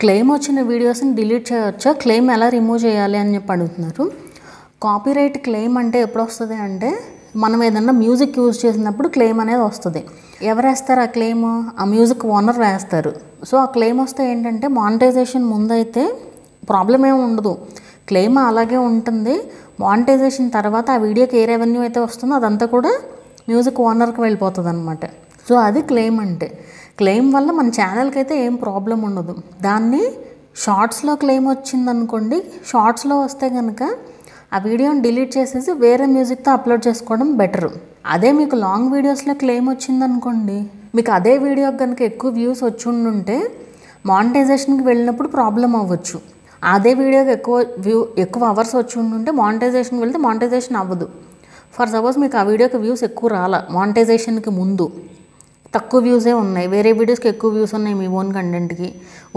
claim వచ్చిన వీడియోస్ని delete చేయవచ్చా క్లెయిమ్ ఎలా రిమూవ్ చేయాలి అని చెప్పి అడుగుతున్నారు కాపీరైట్ క్లెయిమ్ అంటే ఎప్పుడు వస్తుంది అంటే మనం ఏదన్నా మ్యూజిక్ యూజ్ చేసినప్పుడు క్లెయిమ్ అనేది వస్తుంది ఎవరు వేస్తారు ఆ క్లెయిమ్ ఆ మ్యూజిక్ ఓనర్ వేస్తారు సో ఆ క్లెయిమ్ వస్తే ఏంటంటే మానిటైజేషన్ ముందైతే ప్రాబ్లం ఏమి ఉండదు క్లెయిమ్ అలాగే ఉంటుంది మానిటైజేషన్ తర్వాత ఆ వీడియోకి ఏ రెవెన్యూ అయితే వస్తుందో అదంతా కూడా మ్యూజిక్ ఓనర్కి వెళ్ళిపోతుంది అనమాట సో అది క్లెయిమ్ అంటే క్లెయిమ్ వల్ల మన ఛానల్కి అయితే ఏం ప్రాబ్లం ఉండదు దాన్ని షార్ట్స్లో క్లెయిమ్ వచ్చిందనుకోండి షార్ట్స్లో వస్తే కనుక ఆ వీడియోని డిలీట్ చేసేసి వేరే మ్యూజిక్తో అప్లోడ్ చేసుకోవడం బెటరు అదే మీకు లాంగ్ వీడియోస్లో క్లెయిమ్ వచ్చిందనుకోండి మీకు అదే వీడియోకి కనుక ఎక్కువ వ్యూస్ వచ్చి ఉండుంటే మానిటైజేషన్కి వెళ్ళినప్పుడు ప్రాబ్లం అవ్వచ్చు అదే వీడియోకి ఎక్కువ వ్యూ ఎక్కువ అవర్స్ వచ్చి ఉండుంటే మానిటైజేషన్కి వెళ్తే మానిటైజేషన్ అవ్వదు ఫర్ సపోజ్ మీకు ఆ వీడియోకి వ్యూస్ ఎక్కువ రాలా మానిటైజేషన్కి ముందు తక్కువ వ్యూసే ఉన్నాయి వేరే వీడియోస్కి ఎక్కువ వ్యూస్ ఉన్నాయి మీ ఓన్ కంటెంట్కి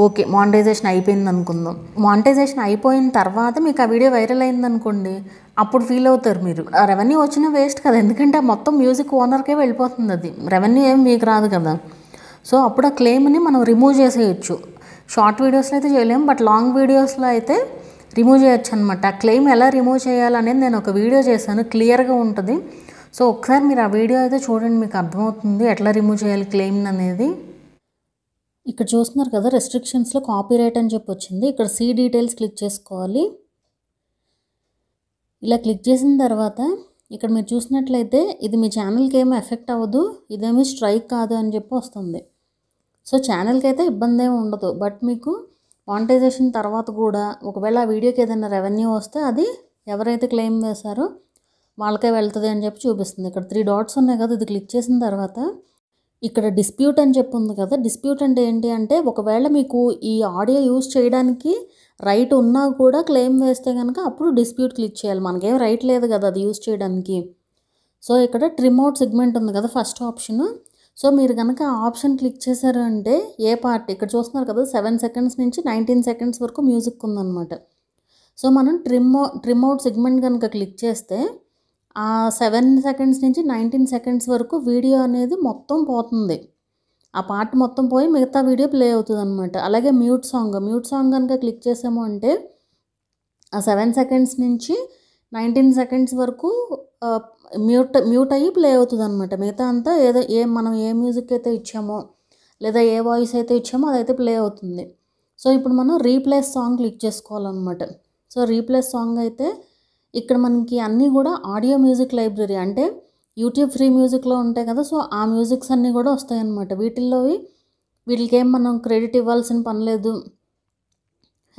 ఓకే మానిటైజేషన్ అయిపోయింది అనుకుందాం మానిటైజేషన్ అయిపోయిన తర్వాత మీకు ఆ వీడియో వైరల్ అయింది అనుకోండి అప్పుడు ఫీల్ అవుతారు మీరు రెవెన్యూ వచ్చిన వేస్ట్ కదా ఎందుకంటే మొత్తం మ్యూజిక్ ఓనర్కే వెళ్ళిపోతుంది అది రెవెన్యూ ఏం మీకు రాదు కదా సో అప్పుడు ఆ క్లెయిమ్ని మనం రిమూవ్ చేసేయచ్చు షార్ట్ వీడియోస్లో అయితే చేయలేము బట్ లాంగ్ వీడియోస్లో అయితే రిమూవ్ చేయొచ్చు అనమాట ఆ క్లెయిమ్ ఎలా రిమూవ్ చేయాలనేది నేను ఒక వీడియో చేశాను క్లియర్గా ఉంటుంది సో ఒకసారి మీరు ఆ వీడియో అయితే చూడండి మీకు అర్థమవుతుంది ఎట్లా రిమూవ్ చేయాలి క్లెయిమ్ అనేది ఇక్కడ చూస్తున్నారు కదా రెస్ట్రిక్షన్స్లో కాపీరైట్ అని చెప్పి వచ్చింది ఇక్కడ సీ డీటెయిల్స్ క్లిక్ చేసుకోవాలి ఇలా క్లిక్ చేసిన తర్వాత ఇక్కడ మీరు చూసినట్లయితే ఇది మీ ఛానల్కి ఏమో ఎఫెక్ట్ అవ్వదు ఇదేమీ స్ట్రైక్ కాదు అని చెప్పి వస్తుంది సో ఛానల్కి అయితే ఇబ్బంది ఏమి ఉండదు బట్ మీకు మానిటైజేషన్ తర్వాత కూడా ఒకవేళ ఆ వీడియోకి ఏదైనా రెవెన్యూ వస్తే అది ఎవరైతే క్లెయిమ్ చేశారో వాళ్ళకే వెళ్తుంది అని చెప్పి చూపిస్తుంది ఇక్కడ త్రీ డాట్స్ ఉన్నాయి కదా ఇది క్లిక్ చేసిన తర్వాత ఇక్కడ డిస్ప్యూట్ అని చెప్పి ఉంది కదా డిస్ప్యూట్ అంటే ఏంటి అంటే ఒకవేళ మీకు ఈ ఆడియో యూజ్ చేయడానికి రైట్ ఉన్నా కూడా క్లెయిమ్ వేస్తే కనుక అప్పుడు డిస్ప్యూట్ క్లిక్ చేయాలి మనకేం రైట్ లేదు కదా అది యూజ్ చేయడానికి సో ఇక్కడ ట్రిమౌట్ సెగ్మెంట్ ఉంది కదా ఫస్ట్ ఆప్షన్ సో మీరు కనుక ఆప్షన్ క్లిక్ చేశారు అంటే ఏ పార్ట్ ఇక్కడ చూస్తున్నారు కదా సెవెన్ సెకండ్స్ నుంచి నైన్టీన్ సెకండ్స్ వరకు మ్యూజిక్ ఉందన్నమాట సో మనం ట్రిమ్ ట్రిమ్ అవుట్ సెగ్మెంట్ కనుక క్లిక్ చేస్తే ఆ సెవెన్ సెకండ్స్ నుంచి నైన్టీన్ సెకండ్స్ వరకు వీడియో అనేది మొత్తం పోతుంది ఆ పాట మొత్తం పోయి మిగతా వీడియో ప్లే అవుతుంది అనమాట అలాగే మ్యూట్ సాంగ్ మ్యూట్ సాంగ్ కనుక క్లిక్ చేసాము అంటే ఆ సెవెన్ సెకండ్స్ నుంచి నైన్టీన్ సెకండ్స్ వరకు మ్యూట్ మ్యూట్ అయ్యి ప్లే అవుతుంది అనమాట మిగతా అంతా ఏదో ఏ మనం ఏ మ్యూజిక్ అయితే ఇచ్చామో లేదా ఏ వాయిస్ అయితే ఇచ్చామో అదైతే ప్లే అవుతుంది సో ఇప్పుడు మనం రీప్లేస్ సాంగ్ క్లిక్ చేసుకోవాలన్నమాట సో రీప్లేస్ సాంగ్ అయితే ఇక్కడ మనకి అన్నీ కూడా ఆడియో మ్యూజిక్ లైబ్రరీ అంటే యూట్యూబ్ ఫ్రీ మ్యూజిక్లో ఉంటాయి కదా సో ఆ మ్యూజిక్స్ అన్నీ కూడా వస్తాయి అన్నమాట వీటిల్లోవి వీటికి ఏం మనం క్రెడిట్ ఇవ్వాల్సిన పని లేదు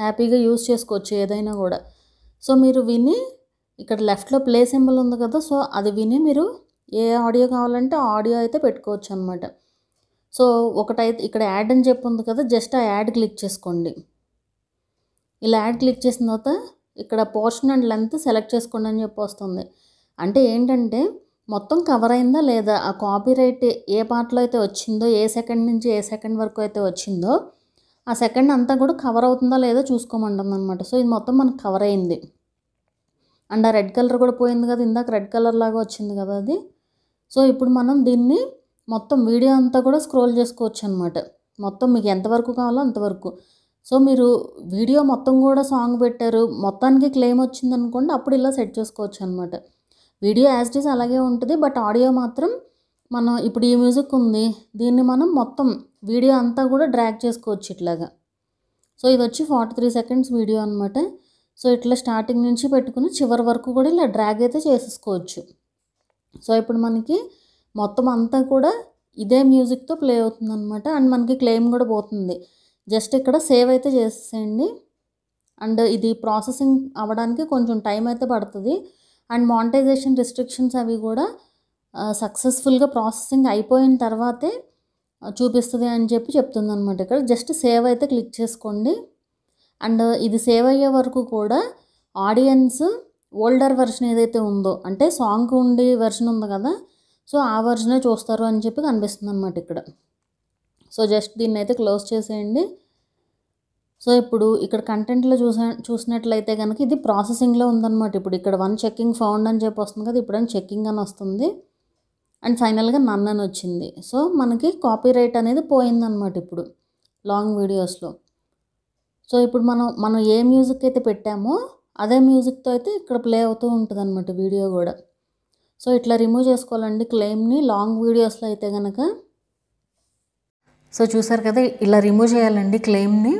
హ్యాపీగా యూజ్ చేసుకోవచ్చు ఏదైనా కూడా సో మీరు విని ఇక్కడ లెఫ్ట్లో ప్లే సింబల్ ఉంది కదా సో అది విని మీరు ఏ ఆడియో కావాలంటే ఆడియో అయితే పెట్టుకోవచ్చు అనమాట సో ఒకటైతే ఇక్కడ యాడ్ అని చెప్పి ఉంది కదా జస్ట్ ఆ యాడ్ క్లిక్ చేసుకోండి ఇలా యాడ్ క్లిక్ చేసిన తర్వాత ఇక్కడ పోర్షన్ అండ్ లెంత్ సెలెక్ట్ చేసుకోండి అని చెప్పి వస్తుంది అంటే ఏంటంటే మొత్తం కవర్ అయిందా లేదా ఆ కాపీరైట్ ఏ పార్ట్లో అయితే వచ్చిందో ఏ సెకండ్ నుంచి ఏ సెకండ్ వరకు అయితే వచ్చిందో ఆ సెకండ్ అంతా కూడా కవర్ అవుతుందా లేదా చూసుకోమంటుంది అనమాట సో ఇది మొత్తం మనకు కవర్ అయింది అండ్ ఆ రెడ్ కలర్ కూడా పోయింది కదా ఇందాక రెడ్ కలర్ లాగా వచ్చింది కదా అది సో ఇప్పుడు మనం దీన్ని మొత్తం వీడియో అంతా కూడా స్క్రోల్ చేసుకోవచ్చు అనమాట మొత్తం మీకు ఎంతవరకు కావాలో అంతవరకు సో మీరు వీడియో మొత్తం కూడా సాంగ్ పెట్టారు మొత్తానికి క్లెయిమ్ వచ్చింది అనుకోండి అప్పుడు ఇలా సెట్ చేసుకోవచ్చు అనమాట వీడియో యాజ్ డీస్ అలాగే ఉంటుంది బట్ ఆడియో మాత్రం మనం ఇప్పుడు ఈ మ్యూజిక్ ఉంది దీన్ని మనం మొత్తం వీడియో అంతా కూడా డ్రాగ్ చేసుకోవచ్చు ఇట్లాగా సో ఇది వచ్చి ఫార్టీ త్రీ సెకండ్స్ వీడియో అనమాట సో ఇట్లా స్టార్టింగ్ నుంచి పెట్టుకుని చివరి వరకు కూడా ఇలా డ్రాగ్ అయితే చేసేసుకోవచ్చు సో ఇప్పుడు మనకి మొత్తం అంతా కూడా ఇదే మ్యూజిక్తో ప్లే అవుతుంది అనమాట అండ్ మనకి క్లెయిమ్ కూడా పోతుంది జస్ట్ ఇక్కడ సేవ్ అయితే చేసేయండి అండ్ ఇది ప్రాసెసింగ్ అవ్వడానికి కొంచెం టైం అయితే పడుతుంది అండ్ మానిటైజేషన్ రిస్ట్రిక్షన్స్ అవి కూడా సక్సెస్ఫుల్గా ప్రాసెసింగ్ అయిపోయిన తర్వాతే చూపిస్తుంది అని చెప్పి చెప్తుంది అనమాట ఇక్కడ జస్ట్ సేవ్ అయితే క్లిక్ చేసుకోండి అండ్ ఇది సేవ్ అయ్యే వరకు కూడా ఆడియన్స్ ఓల్డర్ వెర్షన్ ఏదైతే ఉందో అంటే సాంగ్ ఉండే వెర్షన్ ఉంది కదా సో ఆ వెర్షనే చూస్తారు అని చెప్పి కనిపిస్తుంది అనమాట ఇక్కడ సో జస్ట్ దీన్ని అయితే క్లోజ్ చేసేయండి సో ఇప్పుడు ఇక్కడ కంటెంట్లో చూసా చూసినట్లయితే కనుక ఇది ప్రాసెసింగ్లో ఉందన్నమాట ఇప్పుడు ఇక్కడ వన్ చెక్కింగ్ ఫౌండ్ అని చెప్పి వస్తుంది కదా ఇప్పుడు చెక్కింగ్ అని వస్తుంది అండ్ ఫైనల్గా నన్ అని వచ్చింది సో మనకి కాపీ రైట్ అనేది పోయిందనమాట ఇప్పుడు లాంగ్ వీడియోస్లో సో ఇప్పుడు మనం మనం ఏ మ్యూజిక్ అయితే పెట్టామో అదే మ్యూజిక్తో అయితే ఇక్కడ ప్లే అవుతూ ఉంటుంది అనమాట వీడియో కూడా సో ఇట్లా రిమూవ్ చేసుకోవాలండి క్లెయిమ్ని లాంగ్ వీడియోస్లో అయితే కనుక సో చూసారు కదా ఇలా రిమూవ్ చేయాలండి క్లెయిమ్ని